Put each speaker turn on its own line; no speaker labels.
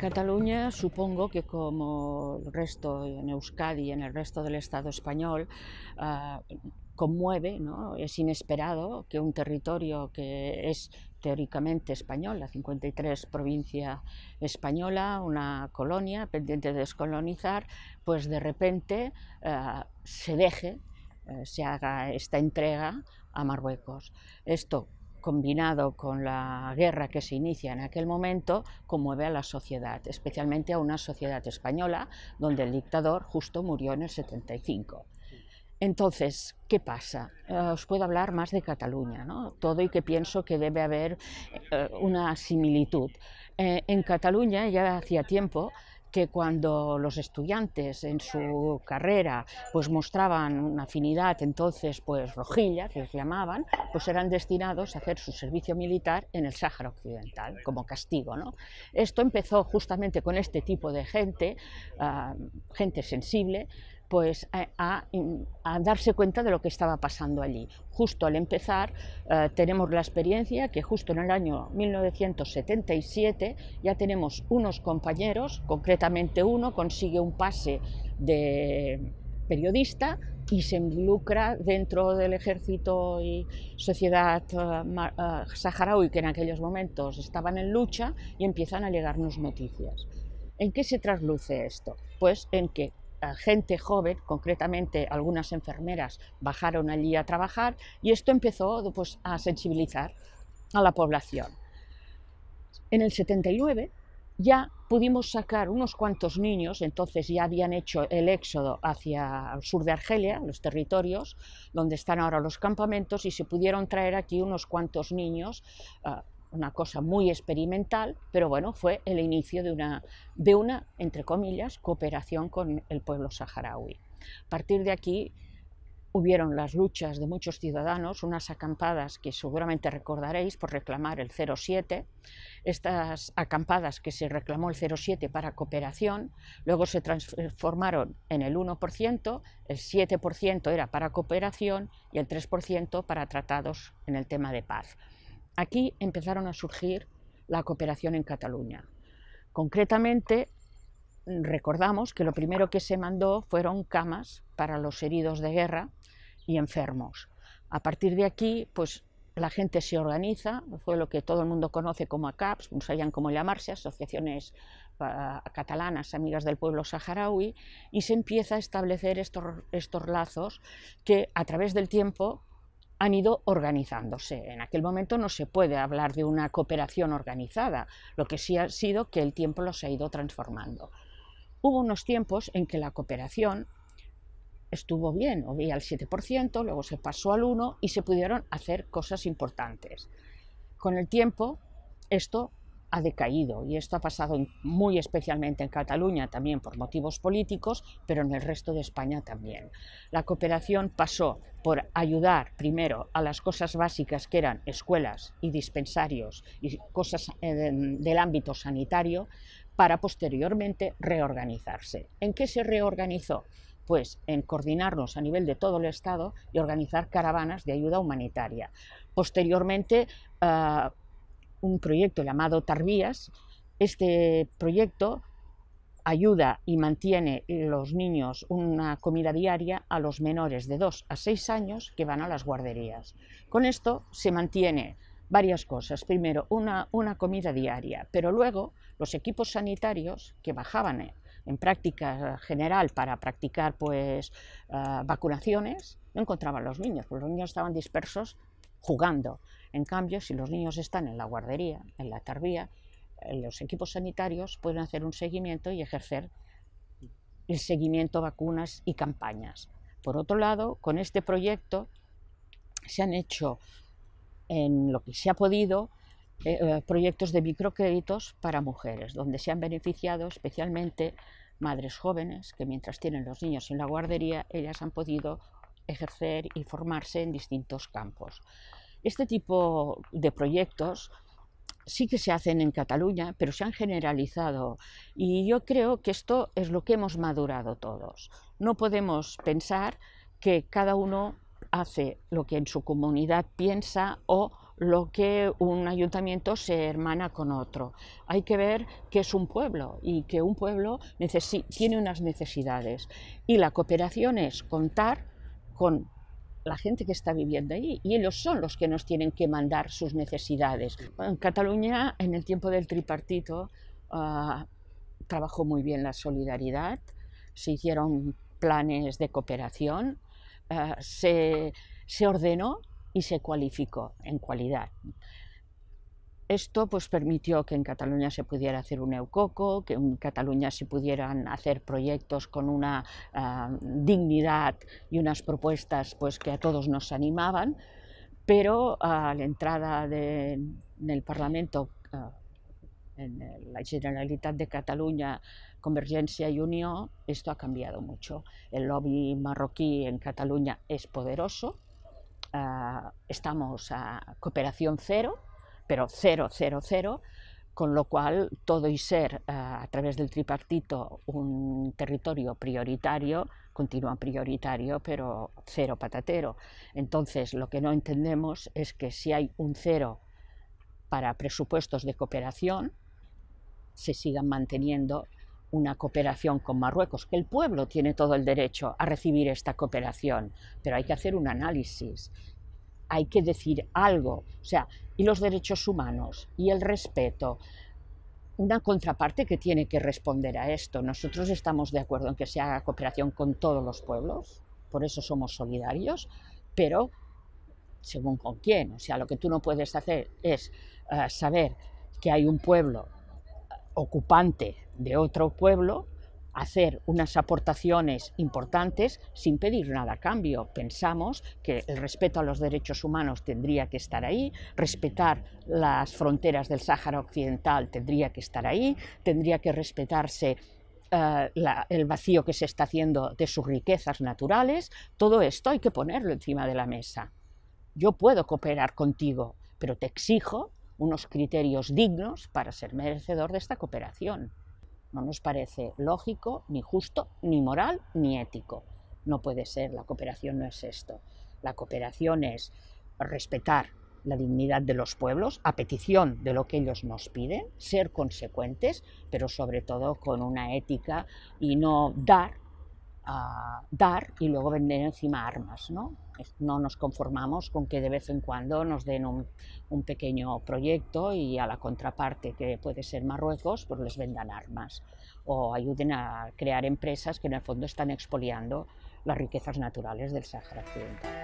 Cataluña supongo que como el resto en Euskadi y en el resto del Estado español, ah, conmueve, ¿no? es inesperado que un territorio que es teóricamente español, la 53 provincia española, una colonia pendiente de descolonizar, pues de repente ah, se deje, eh, se haga esta entrega a Marruecos. Esto combinado con la guerra que se inicia en aquel momento, conmueve a la sociedad, especialmente a una sociedad española donde el dictador justo murió en el 75. Entonces, ¿qué pasa? Eh, os puedo hablar más de Cataluña, ¿no? todo y que pienso que debe haber eh, una similitud. Eh, en Cataluña ya hacía tiempo que cuando los estudiantes en su carrera pues mostraban una afinidad, entonces pues rojillas les llamaban, pues eran destinados a hacer su servicio militar en el Sáhara Occidental como castigo. ¿no? Esto empezó justamente con este tipo de gente, ah, gente sensible, pues a, darse cuenta de lo que estaba pasando allí. Justo al empezar eh, tenemos la experiencia que justo en el año 1977 ya tenemos unos compañeros, concretamente uno consigue un pase de periodista y se involucra dentro del ejército y sociedad eh, eh, saharaui que en aquellos momentos estaban en lucha y empiezan a llegarnos noticias. ¿En qué se trasluce esto? Pues en qué gente joven, concretamente algunas enfermeras, bajaron allí a trabajar y esto empezó pues, a sensibilizar a la población. En el 79 ya pudimos sacar unos cuantos niños, entonces ya habían hecho el éxodo hacia el sur de Argelia, los territorios donde están ahora los campamentos, y se pudieron traer aquí unos cuantos niños, ah, una cosa muy experimental, pero bueno, fue el inicio de una, de una, entre comillas, cooperación con el pueblo saharaui. A partir de aquí hubieron las luchas de muchos ciudadanos, unas acampadas que seguramente recordaréis por reclamar el 07, estas acampadas que se reclamó el 07 para cooperación, luego se transformaron en el 1%, el 7% era para cooperación y el 3% para tratados en el tema de paz. Aquí empezaron a surgir la cooperación en Cataluña. Concretamente, recordamos que lo primero que se mandó fueron camas para los heridos de guerra y enfermos. A partir de aquí, pues la gente se organiza, fue lo que todo el mundo conoce como ACAPS, no sabían cómo llamarse, asociaciones ah, catalanas, amigas del pueblo saharaui, y se empieza a establecer estos, estos lazos que a través del tiempo han ido organizándose. En aquel momento no se puede hablar de una cooperación organizada, lo que sí ha sido que el tiempo los ha ido transformando. Hubo unos tiempos en que la cooperación estuvo bien, había el 7%, luego se pasó al 1% y se pudieron hacer cosas importantes. Con el tiempo esto ha decaído y esto ha pasado muy especialmente en Cataluña también por motivos políticos, pero en el resto de España también. La cooperación pasó por ayudar primero a las cosas básicas que eran escuelas y dispensarios y cosas eh, del ámbito sanitario para posteriormente reorganizarse. ¿En qué se reorganizó? pues en coordinarnos a nivel de todo el Estado y organizar caravanas de ayuda humanitaria. Posteriormente, ah, un proyecto llamado Tarbías. Este proyecto ayuda y mantiene los niños una comida diaria a los menores de 2 a 6 años que van a las guarderías. Con esto se mantiene varias cosas. Primero, una, comida diaria, pero luego los equipos sanitarios que bajaban en práctica general para practicar pues, ah, vacunaciones, no encontraban los niños, porque los niños estaban dispersos jugando. En cambio, si los niños están en la guardería, en la tardía, eh, los equipos sanitarios pueden hacer un seguimiento y ejercer el seguimiento vacunas y campañas. Por otro lado, con este proyecto se han hecho, en lo que se ha podido, eh, eh, proyectos de microcréditos para mujeres, donde se han beneficiado especialmente madres jóvenes que mientras tienen los niños en la guardería, ellas han podido ejercer y formarse en distintos campos. Este tipo de proyectos sí que se hacen en Cataluña, pero se han generalizado y yo creo que esto es lo que hemos madurado todos. No podemos pensar que cada uno hace lo que en su comunidad piensa o lo que un ayuntamiento se hermana con otro. Hay que ver que es un pueblo y que un pueblo tiene unas necesidades. Y la cooperación es contar con la gente que está viviendo allí y ellos son los que nos tienen que mandar sus necesidades. En Cataluña, en el tiempo del tripartito, ah, trabajó muy bien la solidaridad, se hicieron planes de cooperación, ah, se, se ordenó y se cualificó en cualidad. Esto pues, permitió que en Cataluña se pudiera hacer un eucoco, que en Cataluña se pudieran hacer proyectos con una ah, dignidad y unas propuestas pues, que a todos nos animaban, pero a la entrada de, en el Parlamento, ah, en la Generalitat de Cataluña, Convergencia y Unión, esto ha cambiado mucho. El lobby marroquí en Cataluña es poderoso, ah, estamos a cooperación cero, pero cero, cero, cero, con lo cual todo y ser eh, a través del tripartito un territorio prioritario continúa prioritario, pero cero patatero. Entonces, lo que no entendemos es que si hay un cero para presupuestos de cooperación, se sigan manteniendo una cooperación con Marruecos, que el pueblo tiene todo el derecho a recibir esta cooperación, pero hay que hacer un análisis hay que decir algo. O sea, y los derechos humanos y el respeto. Una contraparte que tiene que responder a esto. Nosotros estamos de acuerdo en que se haga cooperación con todos los pueblos, por eso somos solidarios, pero según con quién. O sea, lo que tú no puedes hacer es eh, saber que hay un pueblo ocupante de otro pueblo hacer unas aportaciones importantes sin pedir nada a cambio. Pensamos que el respeto a los derechos humanos tendría que estar ahí, respetar las fronteras del Sáhara Occidental tendría que estar ahí, tendría que respetarse eh, el vacío que se está haciendo de sus riquezas naturales, todo esto hay que ponerlo encima de la mesa. Yo puedo cooperar contigo, pero te exijo unos criterios dignos para ser merecedor de esta cooperación. No nos parece lógico, ni justo, ni moral, ni ético. No puede ser, la cooperación no es esto. La cooperación es respetar la dignidad de los pueblos a petición de lo que ellos nos piden, ser consecuentes, pero sobre todo con una ética y no dar dar y luego vender encima armas. ¿no? no nos conformamos con que de vez en cuando nos den un, pequeño proyecto y a la contraparte, que puede ser Marruecos, pues les vendan armas o ayuden a crear empresas que en el fondo están expoliando las riquezas naturales del Sahara Occidental.